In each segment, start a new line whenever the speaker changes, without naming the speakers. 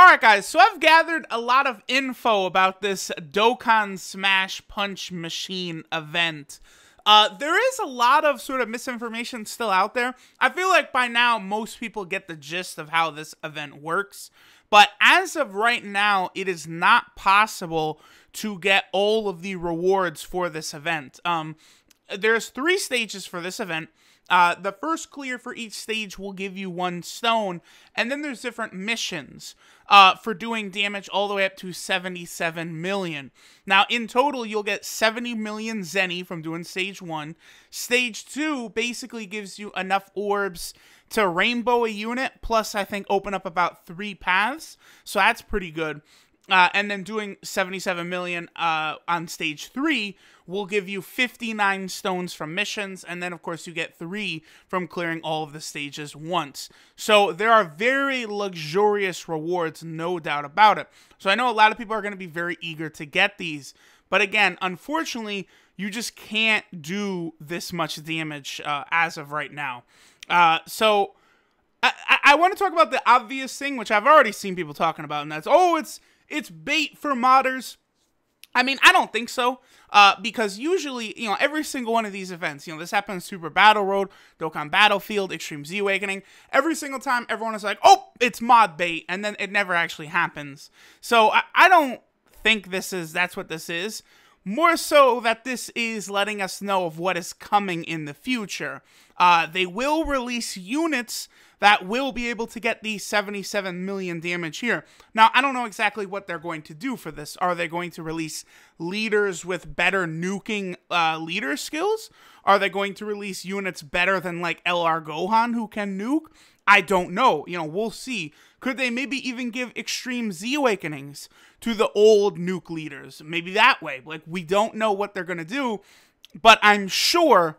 Alright guys, so I've gathered a lot of info about this Dokkan Smash Punch Machine event. Uh, there is a lot of sort of misinformation still out there. I feel like by now most people get the gist of how this event works. But as of right now, it is not possible to get all of the rewards for this event. Um, there's three stages for this event. Uh, the first clear for each stage will give you one stone, and then there's different missions uh, for doing damage all the way up to 77 million. Now, in total, you'll get 70 million Zenny from doing stage one. Stage two basically gives you enough orbs to rainbow a unit, plus I think open up about three paths, so that's pretty good. Uh, and then doing 77 million uh, on stage three will give you 59 stones from missions and then of course you get three from clearing all of the stages once so there are very luxurious rewards no doubt about it so i know a lot of people are going to be very eager to get these but again unfortunately you just can't do this much damage uh, as of right now uh, so I, I, I want to talk about the obvious thing, which I've already seen people talking about, and that's oh, it's it's bait for modders. I mean, I don't think so. Uh, because usually, you know, every single one of these events, you know, this happens Super Battle Road, Dokkan Battlefield, Extreme Z Awakening. Every single time, everyone is like, oh, it's mod bait. And then it never actually happens. So I, I don't think this is, that's what this is more so that this is letting us know of what is coming in the future. Uh, they will release units that will be able to get the 77 million damage here. Now, I don't know exactly what they're going to do for this. Are they going to release leaders with better nuking uh, leader skills? Are they going to release units better than like LR Gohan who can nuke? I don't know. You know, we'll see. Could they maybe even give extreme Z awakenings to the old nuke leaders? Maybe that way. Like, we don't know what they're going to do, but I'm sure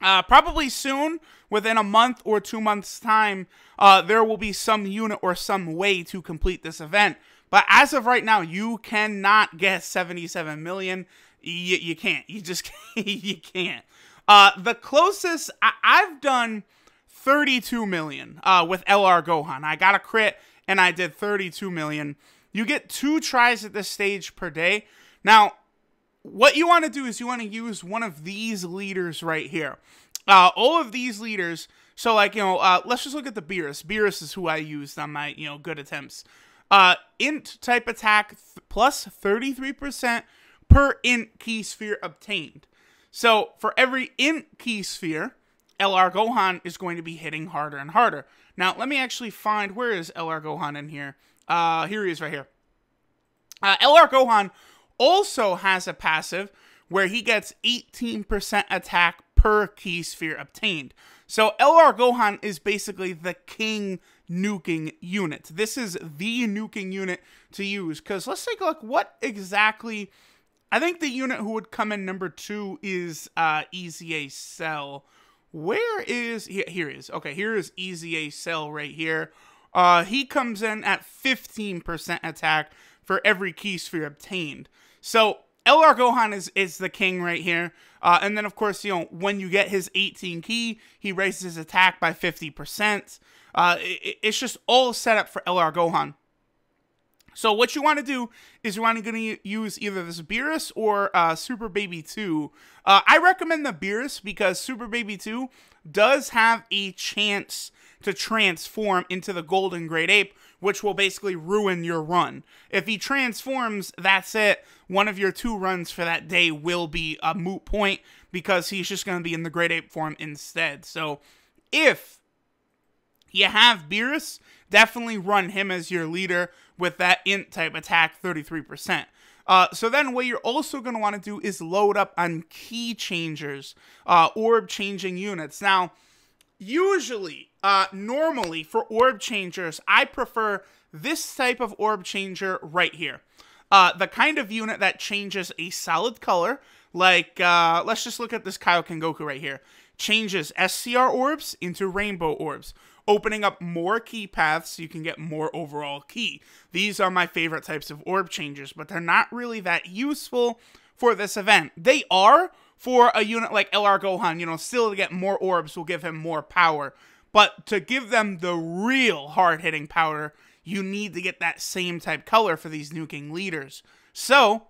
uh, probably soon, within a month or two months' time, uh, there will be some unit or some way to complete this event. But as of right now, you cannot get 77 million. You, you can't. You just can't. you can't. Uh, the closest I- have done 32 million uh, with LR Gohan. I got a crit and I did 32 million. You get two tries at this stage per day. Now, what you want to do is you want to use one of these leaders right here. Uh, all of these leaders. So, like you know, uh, let's just look at the Beerus. Beerus is who I used on my you know good attempts. Uh, int type attack th plus 33% per int key sphere obtained. So for every int key sphere, LR Gohan is going to be hitting harder and harder. Now, let me actually find where is LR Gohan in here. Uh, here he is right here. Uh, LR Gohan also has a passive where he gets 18% attack per key sphere obtained. So LR Gohan is basically the king nuking unit. This is the nuking unit to use because let's take a look what exactly... I think the unit who would come in number two is uh, EZA Cell. Where is yeah, here is okay? Here is Easy a sell right here. Uh, he comes in at 15% attack for every key sphere obtained. So LR Gohan is, is the king right here. Uh, and then, of course, you know, when you get his 18 key, he raises his attack by 50%. Uh, it, it's just all set up for LR Gohan. So what you want to do is you want to gonna use either this Beerus or uh, Super Baby 2. Uh, I recommend the Beerus because Super Baby 2 does have a chance to transform into the Golden Great Ape, which will basically ruin your run. If he transforms, that's it. One of your two runs for that day will be a moot point because he's just going to be in the Great Ape form instead. So if you have Beerus definitely run him as your leader with that int type attack 33%. Uh, so then what you're also going to want to do is load up on key changers, uh, orb changing units. Now, usually, uh, normally for orb changers, I prefer this type of orb changer right here. Uh, the kind of unit that changes a solid color, like, uh, let's just look at this Kyle Goku right here changes SCR orbs into rainbow orbs, opening up more key paths so you can get more overall key. These are my favorite types of orb changes, but they're not really that useful for this event. They are for a unit like LR Gohan, you know, still to get more orbs will give him more power. But to give them the real hard hitting power, you need to get that same type color for these nuking leaders. So,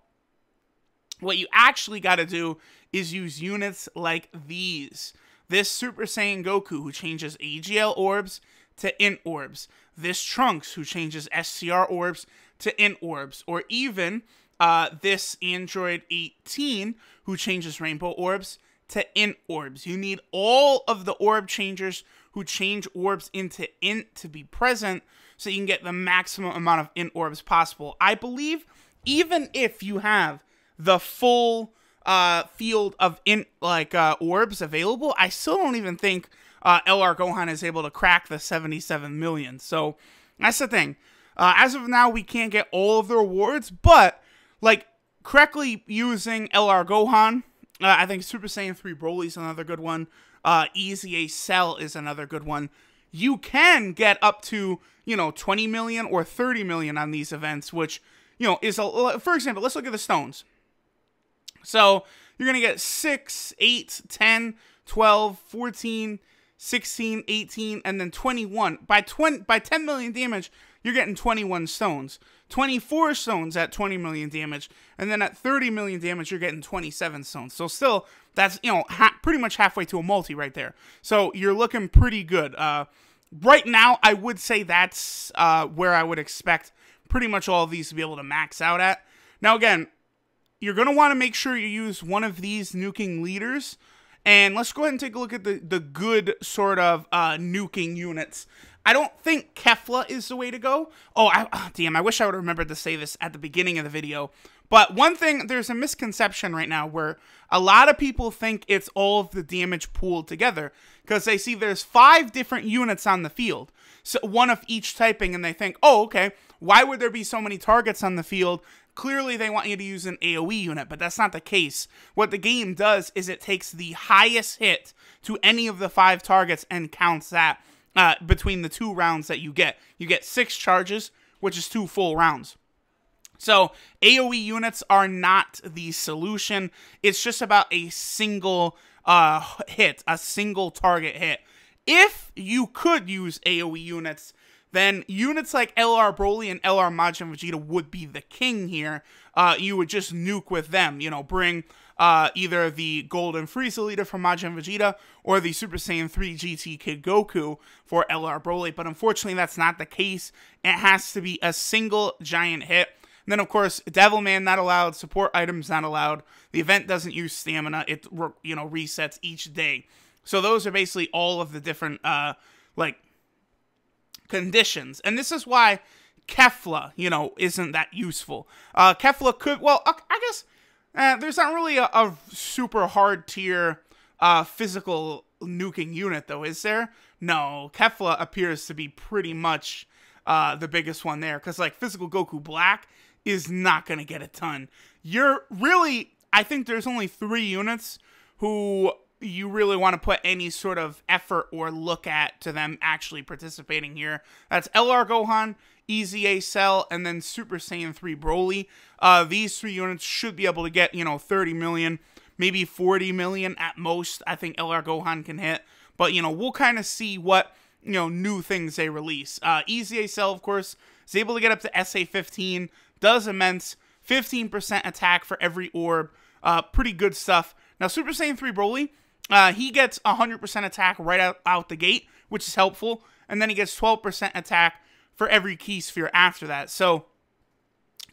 what you actually got to do is use units like these. This Super Saiyan Goku who changes AGL orbs to int orbs. This Trunks who changes SCR orbs to int orbs. Or even uh, this Android 18 who changes rainbow orbs to int orbs. You need all of the orb changers who change orbs into int to be present so you can get the maximum amount of int orbs possible. I believe even if you have the full uh, field of in like uh, orbs available, I still don't even think uh, LR Gohan is able to crack the 77 million. So that's the thing. Uh, as of now, we can't get all of the rewards, but like correctly using LR Gohan, uh, I think Super Saiyan 3 Broly is another good one. Uh, Easy A Cell is another good one. You can get up to, you know, 20 million or 30 million on these events, which, you know, is a. For example, let's look at the stones. So you're going to get 6, 8, 10, 12, 14, 16, 18, and then 21. By, 20, by 10 million damage, you're getting 21 stones. 24 stones at 20 million damage, and then at 30 million damage, you're getting 27 stones. So still, that's you know pretty much halfway to a multi right there. So you're looking pretty good. Uh, right now, I would say that's uh, where I would expect pretty much all of these to be able to max out at. Now again, you're going to want to make sure you use one of these nuking leaders. And let's go ahead and take a look at the, the good sort of uh, nuking units. I don't think Kefla is the way to go. Oh, I, oh, damn, I wish I would have remembered to say this at the beginning of the video. But one thing, there's a misconception right now where a lot of people think it's all of the damage pooled together because they see there's five different units on the field, so one of each typing, and they think, oh, okay, why would there be so many targets on the field? Clearly, they want you to use an AoE unit, but that's not the case. What the game does is it takes the highest hit to any of the five targets and counts that uh, between the two rounds that you get. You get six charges, which is two full rounds. So, AoE units are not the solution. It's just about a single uh, hit, a single target hit. If you could use AoE units, then units like LR Broly and LR Majin Vegeta would be the king here. Uh, you would just nuke with them, you know, bring uh, either the Golden Frieza leader from Majin Vegeta or the Super Saiyan 3 GT Kid Goku for LR Broly. But unfortunately, that's not the case. It has to be a single giant hit. And then, of course, Devilman not allowed, support items not allowed. The event doesn't use stamina. It, you know, resets each day. So those are basically all of the different, uh, like, conditions. And this is why Kefla, you know, isn't that useful. Uh, Kefla could, well, I guess eh, there's not really a, a super hard tier uh, physical nuking unit, though, is there? No, Kefla appears to be pretty much uh, the biggest one there, because, like, physical Goku Black is not going to get a ton. You're really, I think there's only three units who you really want to put any sort of effort or look at to them actually participating here. That's LR Gohan, Easy A Cell, and then Super Saiyan 3 Broly. Uh, these three units should be able to get, you know, 30 million, maybe 40 million at most. I think LR Gohan can hit. But, you know, we'll kind of see what, you know, new things they release. Uh, Easy A Cell, of course, is able to get up to SA 15, does immense 15% attack for every orb. Uh, pretty good stuff. Now, Super Saiyan 3 Broly uh, he gets 100% attack right out, out the gate, which is helpful. And then he gets 12% attack for every key sphere after that. So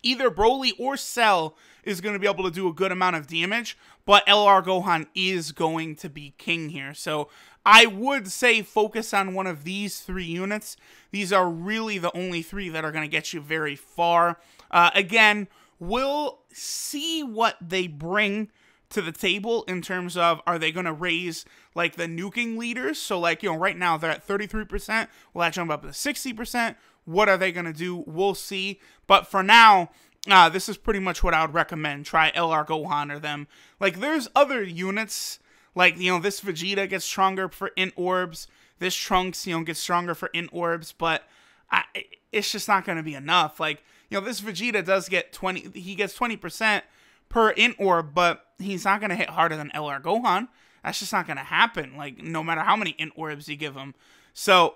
either Broly or Cell is going to be able to do a good amount of damage, but LR Gohan is going to be king here. So I would say focus on one of these three units. These are really the only three that are going to get you very far. Uh, again, we'll see what they bring to the table in terms of are they going to raise like the nuking leaders? So, like, you know, right now they're at 33%. Will that jump up to 60%? What are they going to do? We'll see. But for now, uh, this is pretty much what I would recommend. Try LR Gohan or them. Like, there's other units. Like, you know, this Vegeta gets stronger for in orbs. This Trunks, you know, gets stronger for in orbs. But I, it's just not going to be enough. Like, you know, this Vegeta does get 20, he gets 20% per in orb, but he's not going to hit harder than LR Gohan. That's just not going to happen, like, no matter how many in orbs you give him. So,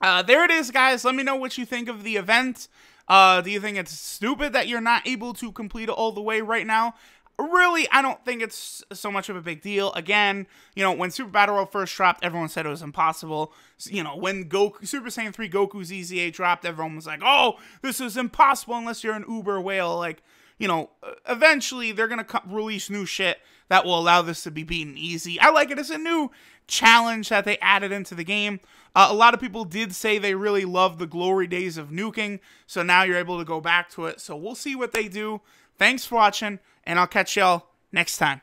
uh, there it is, guys. Let me know what you think of the event. Uh, do you think it's stupid that you're not able to complete it all the way right now? Really, I don't think it's so much of a big deal. Again, you know, when Super Battle World first dropped, everyone said it was impossible. You know, when Goku, Super Saiyan 3 Goku's EZA dropped, everyone was like, oh, this is impossible unless you're an uber whale. Like, you know, eventually they're going to release new shit that will allow this to be beaten easy. I like it. It's a new challenge that they added into the game. Uh, a lot of people did say they really love the glory days of nuking, so now you're able to go back to it. So we'll see what they do. Thanks for watching, and I'll catch y'all next time.